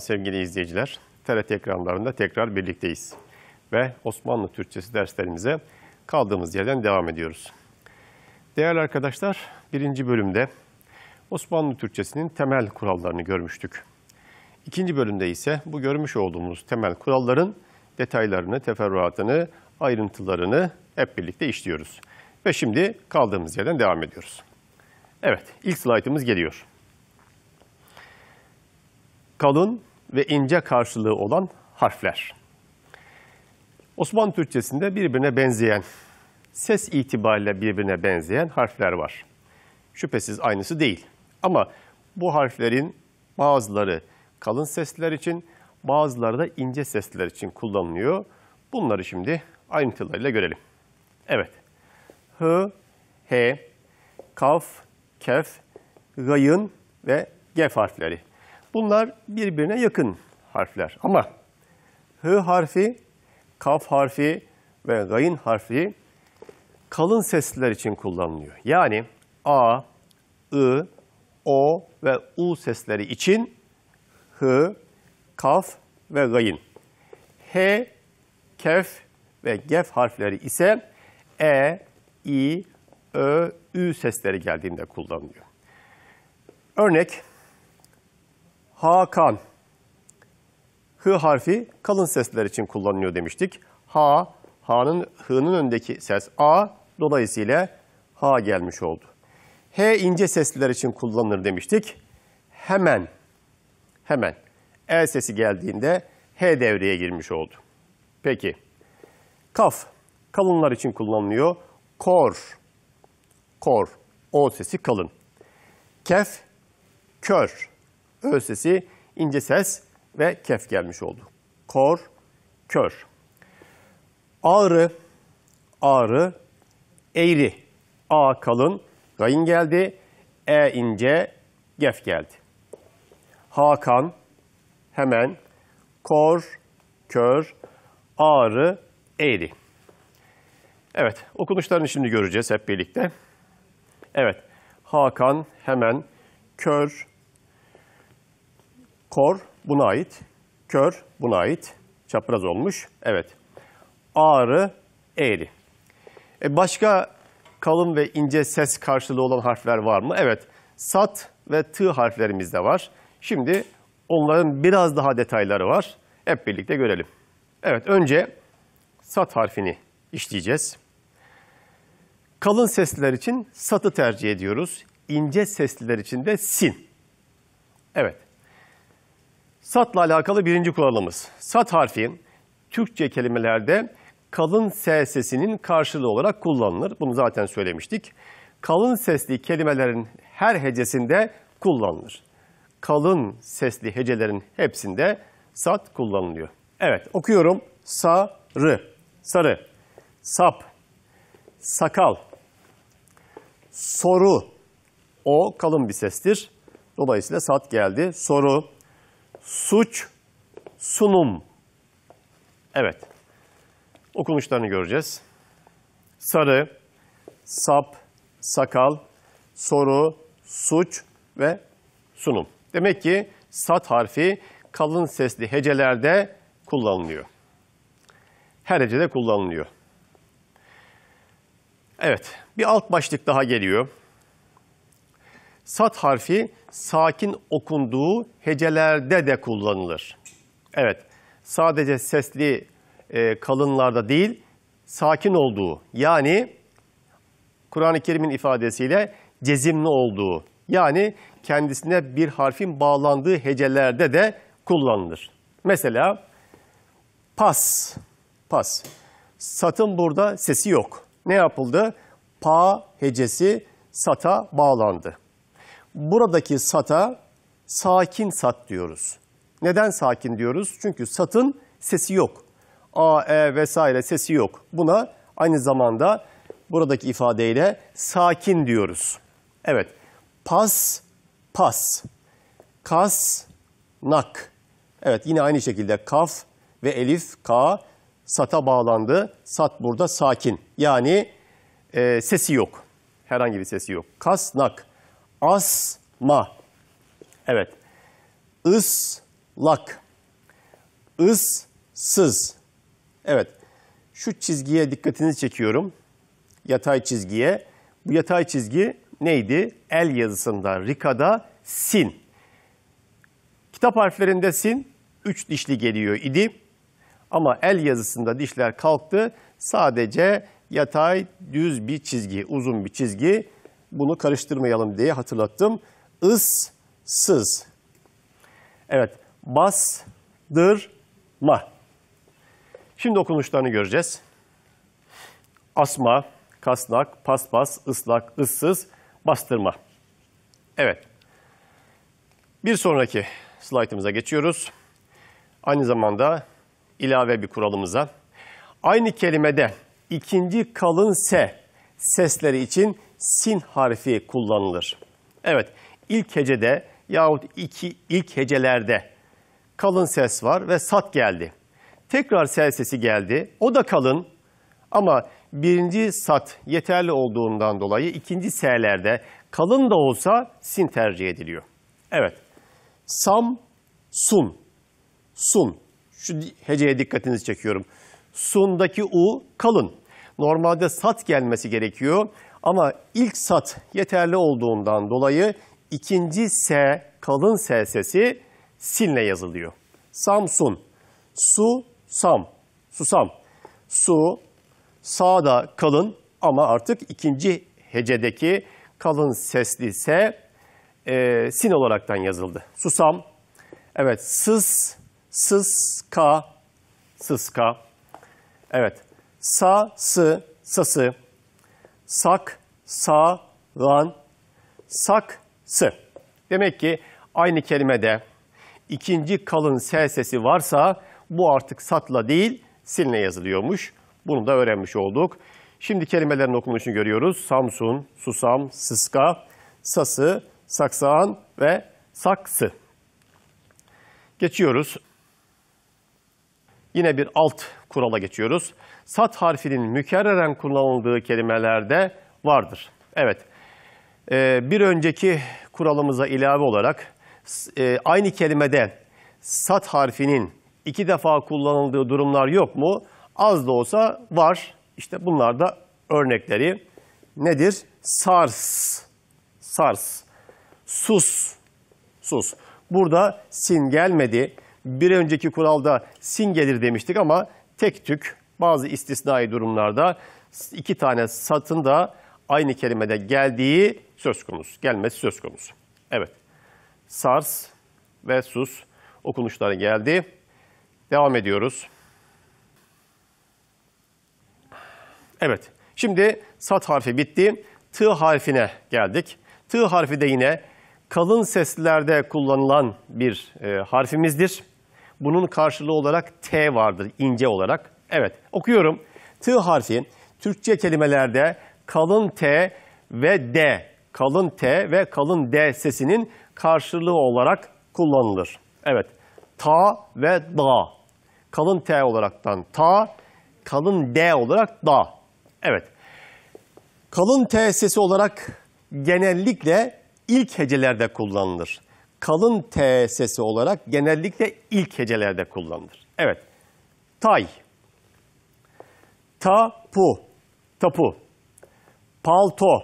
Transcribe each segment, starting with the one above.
sevgili izleyiciler. TRT ekranlarında tekrar birlikteyiz. Ve Osmanlı Türkçesi derslerimize kaldığımız yerden devam ediyoruz. Değerli arkadaşlar, birinci bölümde Osmanlı Türkçesinin temel kurallarını görmüştük. İkinci bölümde ise bu görmüş olduğumuz temel kuralların detaylarını, teferruatını, ayrıntılarını hep birlikte işliyoruz. Ve şimdi kaldığımız yerden devam ediyoruz. Evet, ilk slaytımız geliyor. Kalın ve ince karşılığı olan harfler. Osmanlı Türkçesinde birbirine benzeyen, ses itibariyle birbirine benzeyen harfler var. Şüphesiz aynısı değil. Ama bu harflerin bazıları kalın sesler için, bazıları da ince sesler için kullanılıyor. Bunları şimdi ayrıntılarıyla görelim. Evet. H, H, Kaf, Kef, Gayın ve Gef harfleri. Bunlar birbirine yakın harfler ama H harfi, kaf harfi ve gayin harfi kalın sesler için kullanılıyor. Yani A, I, O ve U sesleri için H, kaf ve gayin. H, kef ve gef harfleri ise E, I, Ö, Ü sesleri geldiğinde kullanılıyor. Örnek Hakan. h harfi kalın sesler için kullanılıyor demiştik. Ha, ha'nın h'nın önündeki ses a dolayısıyla ha gelmiş oldu. H ince sesliler için kullanılır demiştik. Hemen, hemen. E sesi geldiğinde H devreye girmiş oldu. Peki. Kaf, kalınlar için kullanılıyor. Kor, kor. O sesi kalın. Kef, kör ö sesi, ince ses ve kef gelmiş oldu. Kor, kör. Ağrı, ağrı, eğri. A kalın, gayın geldi. E ince, gef geldi. Hakan, hemen, kor, kör, ağrı, eğri. Evet, okunuşlarını şimdi göreceğiz hep birlikte. Evet, Hakan, hemen, kör, Kor buna ait. Kör buna ait. Çapraz olmuş. Evet. Ağrı eğri. E başka kalın ve ince ses karşılığı olan harfler var mı? Evet. Sat ve tı harflerimiz de var. Şimdi onların biraz daha detayları var. Hep birlikte görelim. Evet önce sat harfini işleyeceğiz. Kalın sesliler için satı tercih ediyoruz. İnce sesliler için de sin. Evet. Satla alakalı birinci kuralımız. Sat harfi Türkçe kelimelerde kalın S sesinin karşılığı olarak kullanılır. Bunu zaten söylemiştik. Kalın sesli kelimelerin her hecesinde kullanılır. Kalın sesli hecelerin hepsinde sat kullanılıyor. Evet okuyorum. Sarı, sarı, sap, sakal, soru. O kalın bir sestir. Dolayısıyla sat geldi. Soru, suç, sunum. Evet. Okunuşlarını göreceğiz. Sarı, sap, sakal, soru, suç ve sunum. Demek ki sat harfi kalın sesli hecelerde kullanılıyor. Her hecede kullanılıyor. Evet, bir alt başlık daha geliyor. Sat harfi sakin okunduğu hecelerde de kullanılır. Evet, sadece sesli e, kalınlarda değil, sakin olduğu yani Kur'an-ı Kerim'in ifadesiyle cezimli olduğu yani kendisine bir harfin bağlandığı hecelerde de kullanılır. Mesela pas, pas. Satın burada sesi yok. Ne yapıldı? Pa hecesi sata bağlandı. Buradaki sata sakin sat diyoruz. Neden sakin diyoruz? Çünkü satın sesi yok. A, E vesaire sesi yok. Buna aynı zamanda buradaki ifadeyle sakin diyoruz. Evet. Pas, pas. Kas, nak. Evet yine aynı şekilde kaf ve elif, ka, sata bağlandı. Sat burada sakin. Yani e, sesi yok. Herhangi bir sesi yok. Kas, nak. Asma. Evet. Islak. Issız. Evet. Şu çizgiye dikkatinizi çekiyorum. Yatay çizgiye. Bu yatay çizgi neydi? El yazısında, rikada sin. Kitap harflerinde sin 3 dişli geliyor idi. Ama el yazısında dişler kalktı. Sadece yatay düz bir çizgi, uzun bir çizgi bunu karıştırmayalım diye hatırlattım. Is, sız. Evet, bas, ma. Şimdi okunuşlarını göreceğiz. Asma, kasnak, paspas, ıslak, ıssız, bastırma. Evet. Bir sonraki slaytımıza geçiyoruz. Aynı zamanda ilave bir kuralımıza. Aynı kelimede ikinci kalın S sesleri için sin harfi kullanılır. Evet, ilk hecede yahut iki ilk hecelerde kalın ses var ve sat geldi. Tekrar sel sesi geldi. O da kalın ama birinci sat yeterli olduğundan dolayı ikinci s'lerde kalın da olsa sin tercih ediliyor. Evet. Sam, sun. Sun. Şu heceye dikkatinizi çekiyorum. Sun'daki u kalın. Normalde sat gelmesi gerekiyor ama ilk sat yeterli olduğundan dolayı ikinci S, kalın S sesi sinle yazılıyor. Samsun, su, sam, susam. Su, sağda kalın ama artık ikinci hecedeki kalın sesli S e, sin olaraktan yazıldı. Susam, evet sız, sız sız sıska, evet sa, sı, sası sak, sa, lan, sı Demek ki aynı kelimede ikinci kalın S sesi varsa bu artık satla değil sinle yazılıyormuş. Bunu da öğrenmiş olduk. Şimdi kelimelerin okunuşunu görüyoruz. Samsun, susam, sıska, sası, saksağan ve saksı. Geçiyoruz. Yine bir alt kurala geçiyoruz sat harfinin mükerreren kullanıldığı kelimelerde vardır. Evet, e, bir önceki kuralımıza ilave olarak e, aynı kelimede sat harfinin iki defa kullanıldığı durumlar yok mu? Az da olsa var. İşte bunlar da örnekleri. Nedir? Sars. Sars. Sus. Sus. Burada sin gelmedi. Bir önceki kuralda sin gelir demiştik ama tek tük bazı istisnai durumlarda iki tane satın da aynı kelimede geldiği söz konusu, gelmesi söz konusu. Evet, SARS ve SUS okunuşları geldi. Devam ediyoruz. Evet, şimdi sat harfi bitti. T harfine geldik. T harfi de yine kalın seslerde kullanılan bir e, harfimizdir. Bunun karşılığı olarak T vardır ince olarak. Evet, okuyorum. T harfi Türkçe kelimelerde kalın T ve D, kalın T ve kalın D sesinin karşılığı olarak kullanılır. Evet, ta ve da. Kalın T olaraktan ta, kalın D olarak da. Evet, kalın T sesi olarak genellikle ilk hecelerde kullanılır. Kalın T sesi olarak genellikle ilk hecelerde kullanılır. Evet, tay. Tapu, tapu, palto,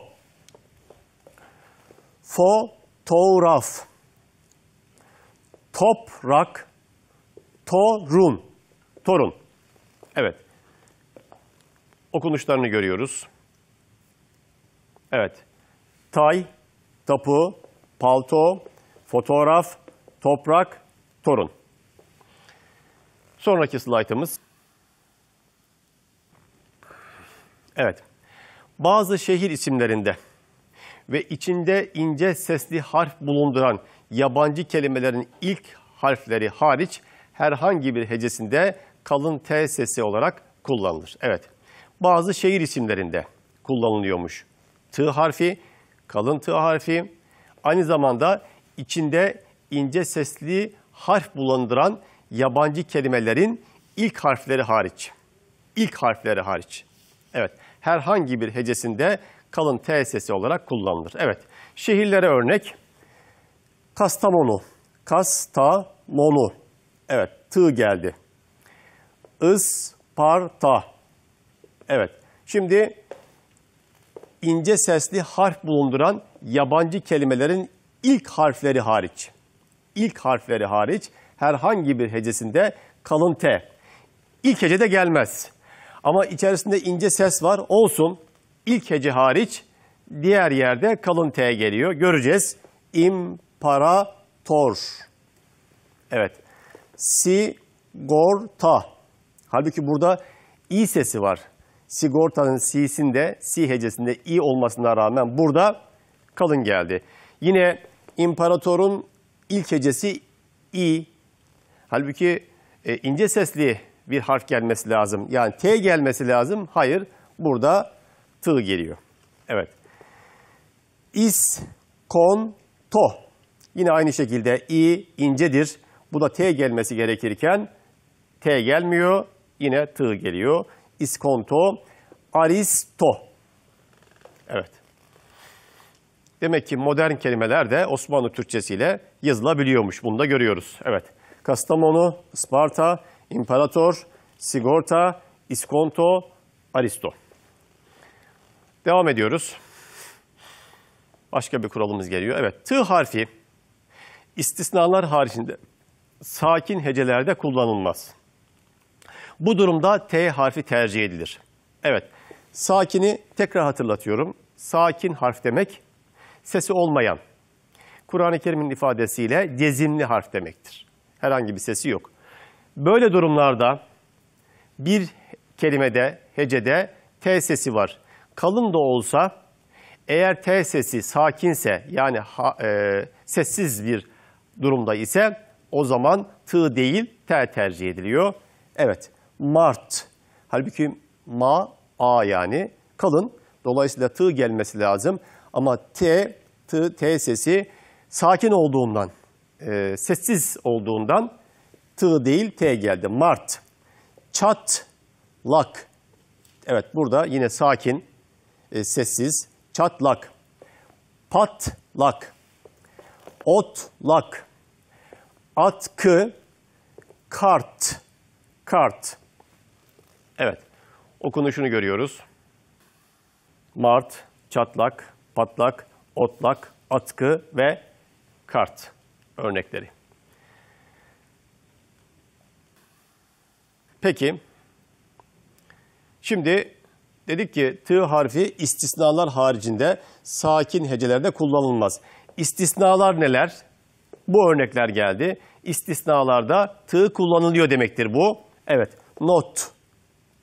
fotoğraf, toprak, torun, torun. Evet. Okunuşlarını görüyoruz. Evet. Tay, tapu, palto, fotoğraf, toprak, torun. Sonraki slaytımız Evet. Bazı şehir isimlerinde ve içinde ince sesli harf bulunduran yabancı kelimelerin ilk harfleri hariç herhangi bir hecesinde kalın T sesi olarak kullanılır. Evet. Bazı şehir isimlerinde kullanılıyormuş. T harfi, kalın T harfi aynı zamanda içinde ince sesli harf bulunduran yabancı kelimelerin ilk harfleri hariç. İlk harfleri hariç. Evet herhangi bir hecesinde kalın T sesi olarak kullanılır. Evet, şehirlere örnek Kastamonu, Kastamonu. Evet, tığ geldi. Isparta. Evet, şimdi ince sesli harf bulunduran yabancı kelimelerin ilk harfleri hariç, ilk harfleri hariç herhangi bir hecesinde kalın T. İlk hecede gelmez. Ama içerisinde ince ses var. Olsun. İlk hece hariç diğer yerde kalın T geliyor. Göreceğiz. İmparator. Evet. Sigorta. Halbuki burada i sesi var. Sigortanın si'sinde, si hecesinde i olmasına rağmen burada kalın geldi. Yine imparatorun ilk hecesi i. Halbuki e, ince sesli bir harf gelmesi lazım. Yani T gelmesi lazım. Hayır, burada tı geliyor. Evet. kon to Yine aynı şekilde i incedir. Bu da t gelmesi gerekirken t gelmiyor. Yine tı geliyor. İskonto. Aristo. Evet. Demek ki modern kelimeler de Osmanlı Türkçesiyle yazılabiliyormuş. Bunu da görüyoruz. Evet. Kastamonu, Sparta İmparator, sigorta, iskonto, aristo. Devam ediyoruz. Başka bir kuralımız geliyor. Evet, t harfi istisnalar haricinde sakin hecelerde kullanılmaz. Bu durumda T harfi tercih edilir. Evet, sakini tekrar hatırlatıyorum. Sakin harf demek, sesi olmayan, Kur'an-ı Kerim'in ifadesiyle cezimli harf demektir. Herhangi bir sesi yok. Böyle durumlarda bir kelimede, hecede T sesi var. Kalın da olsa eğer T sesi sakinse yani ha, e, sessiz bir durumda ise o zaman tı değil T tercih ediliyor. Evet Mart. Halbuki ma a yani kalın. Dolayısıyla tı gelmesi lazım. Ama T, tı, T sesi sakin olduğundan, e, sessiz olduğundan T değil T geldi. Mart. Çat. Lak. Evet burada yine sakin, e, sessiz. Çatlak. Patlak. Otlak. Atkı. Kart. Kart. Evet. Okunuşunu görüyoruz. Mart, çatlak, patlak, otlak, atkı ve kart örnekleri. Peki, şimdi dedik ki t harfi istisnalar haricinde sakin hecelerde kullanılmaz. İstisnalar neler? Bu örnekler geldi. İstisnalarda tı kullanılıyor demektir bu. Evet, not.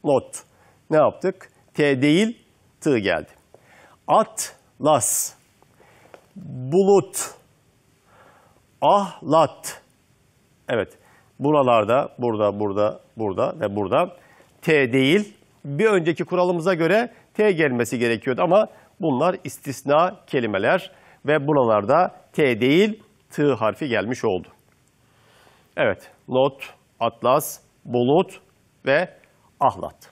Not. Ne yaptık? T değil, tı geldi. At, las, Bulut. Ahlat. Evet. Buralarda, burada, burada, burada ve burada T değil. Bir önceki kuralımıza göre T gelmesi gerekiyordu ama bunlar istisna kelimeler ve buralarda T değil, T harfi gelmiş oldu. Evet, not, atlas, bulut ve ahlat.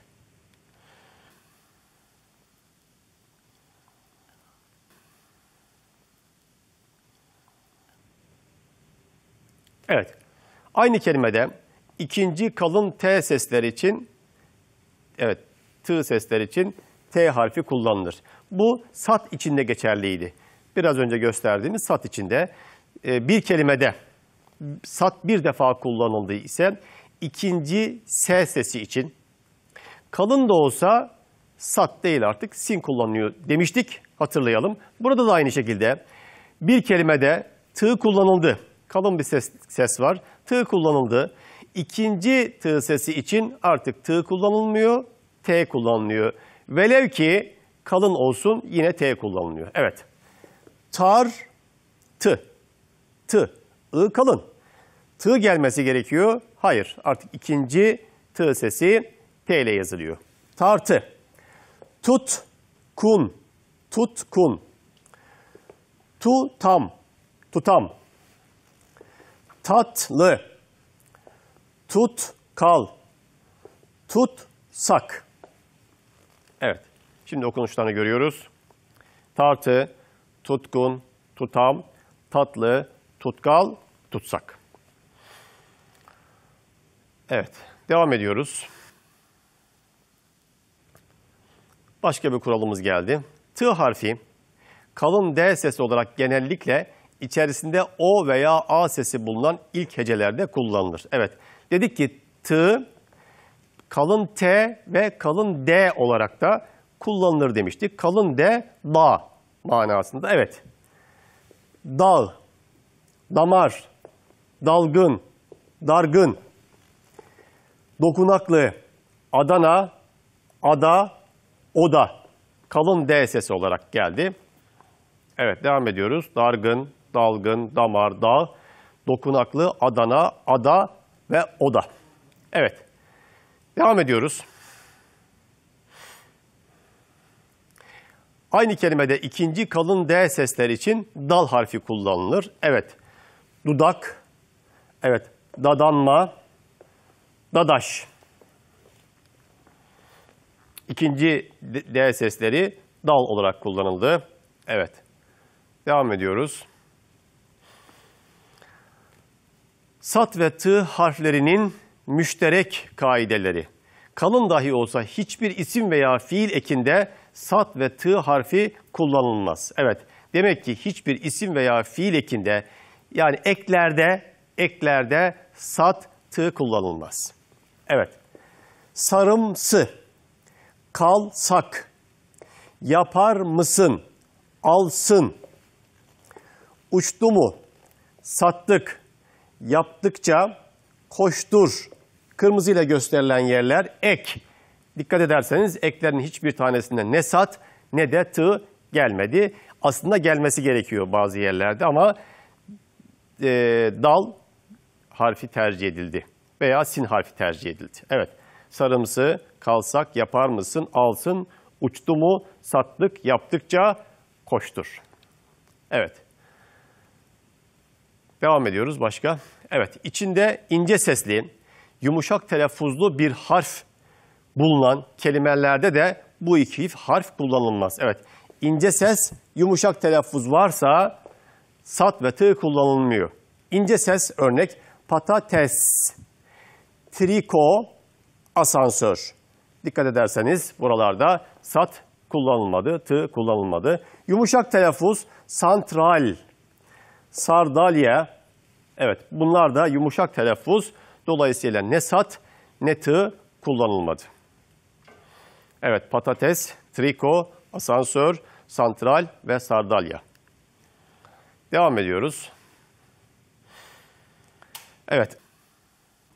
Evet, Aynı kelimede ikinci kalın T sesler için, evet t sesler için T harfi kullanılır. Bu sat içinde geçerliydi. Biraz önce gösterdiğimiz sat içinde e, bir kelimede sat bir defa kullanıldığı ise ikinci S sesi için kalın da olsa sat değil artık sin kullanılıyor demiştik hatırlayalım. Burada da aynı şekilde bir kelimede tığ kullanıldı kalın bir ses, ses var. T kullanıldı. İkinci T sesi için artık T kullanılmıyor, T kullanılıyor. Velev ki kalın olsun yine T kullanılıyor. Evet. Tar, T. T. ı kalın. T gelmesi gerekiyor. Hayır. Artık ikinci T sesi T ile yazılıyor. Tartı. Tut, kun. Tut, kun. Tu, tam. Tutam tatlı, tut kal, tut sak. Evet, şimdi okunuşlarını görüyoruz. Tartı, tutkun, tutam, tatlı, tutkal, tutsak. Evet, devam ediyoruz. Başka bir kuralımız geldi. T harfi kalın D sesi olarak genellikle içerisinde O veya A sesi bulunan ilk hecelerde kullanılır. Evet, dedik ki T, kalın T ve kalın D olarak da kullanılır demiştik. Kalın D, da manasında. Evet, dal, damar, dalgın, dargın, dokunaklı, Adana, ada, oda. Kalın D sesi olarak geldi. Evet devam ediyoruz. Dargın, dalgın, damar, dağ, dokunaklı, Adana, ada ve oda. Evet, devam ediyoruz. Aynı kelimede ikinci kalın D sesler için dal harfi kullanılır. Evet, dudak, evet, dadanma, dadaş. İkinci D sesleri dal olarak kullanıldı. Evet, devam ediyoruz. Sat ve tı harflerinin müşterek kaideleri. Kalın dahi olsa hiçbir isim veya fiil ekinde sat ve tı harfi kullanılmaz. Evet, demek ki hiçbir isim veya fiil ekinde yani eklerde, eklerde sat, tı kullanılmaz. Evet, sarımsı, kalsak, yapar mısın, alsın, uçtu mu, sattık, yaptıkça koştur. Kırmızıyla gösterilen yerler ek. Dikkat ederseniz eklerin hiçbir tanesinde ne sat ne de tığ gelmedi. Aslında gelmesi gerekiyor bazı yerlerde ama e, dal harfi tercih edildi veya sin harfi tercih edildi. Evet sarımsı kalsak yapar mısın alsın uçtu mu sattık yaptıkça koştur. Evet Devam ediyoruz başka. Evet içinde ince sesli, yumuşak telaffuzlu bir harf bulunan kelimelerde de bu iki harf kullanılmaz. Evet ince ses, yumuşak telaffuz varsa sat ve tı kullanılmıyor. İnce ses örnek patates, triko, asansör. Dikkat ederseniz buralarda sat kullanılmadı, tı kullanılmadı. Yumuşak telaffuz santral Sardalya. Evet bunlar da yumuşak telaffuz. Dolayısıyla ne sat ne tı kullanılmadı. Evet patates, triko, asansör, santral ve sardalya. Devam ediyoruz. Evet.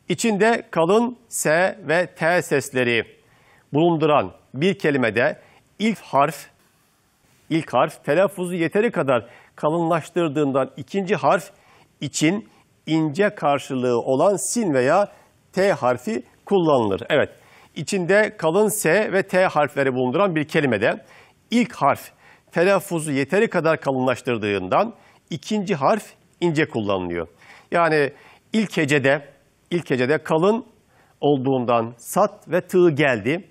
İçinde kalın S ve T sesleri bulunduran bir kelimede ilk harf ilk harf telaffuzu yeteri kadar kalınlaştırdığından ikinci harf için ince karşılığı olan sin veya T harfi kullanılır. Evet, içinde kalın S ve T harfleri bulunduran bir kelimede ilk harf telaffuzu yeteri kadar kalınlaştırdığından ikinci harf ince kullanılıyor. Yani ilk hecede, ilk hecede kalın olduğundan sat ve tı geldi.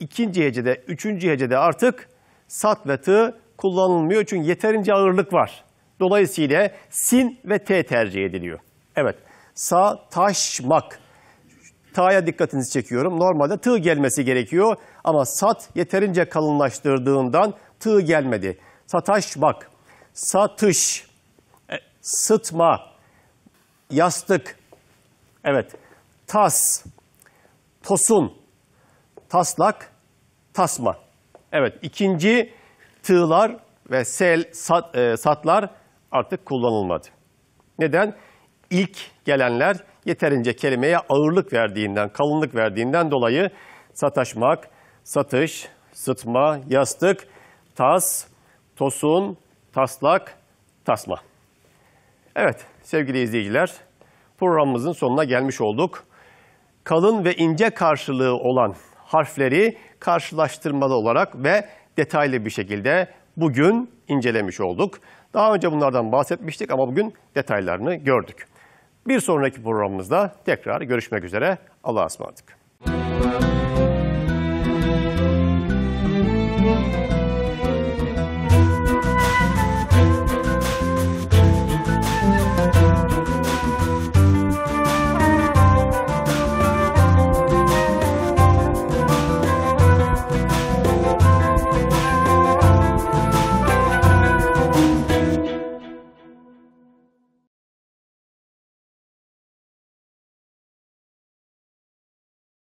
İkinci hecede, üçüncü hecede artık sat ve tı kullanılmıyor çünkü yeterince ağırlık var. Dolayısıyla sin ve t tercih ediliyor. Evet. Sa taşmak. Ta'ya dikkatinizi çekiyorum. Normalde tığ gelmesi gerekiyor ama sat yeterince kalınlaştırdığından tığ gelmedi. Sataşmak, satış, e, sıtma, yastık, evet, tas, tosun, taslak, tasma. Evet, ikinci tığlar ve sel, sat, e, satlar artık kullanılmadı. Neden? İlk gelenler yeterince kelimeye ağırlık verdiğinden, kalınlık verdiğinden dolayı sataşmak, satış, sıtma, yastık, tas, tosun, taslak, tasma. Evet sevgili izleyiciler programımızın sonuna gelmiş olduk. Kalın ve ince karşılığı olan harfleri karşılaştırmalı olarak ve detaylı bir şekilde bugün incelemiş olduk. Daha önce bunlardan bahsetmiştik ama bugün detaylarını gördük. Bir sonraki programımızda tekrar görüşmek üzere. Allah'a ısmarladık.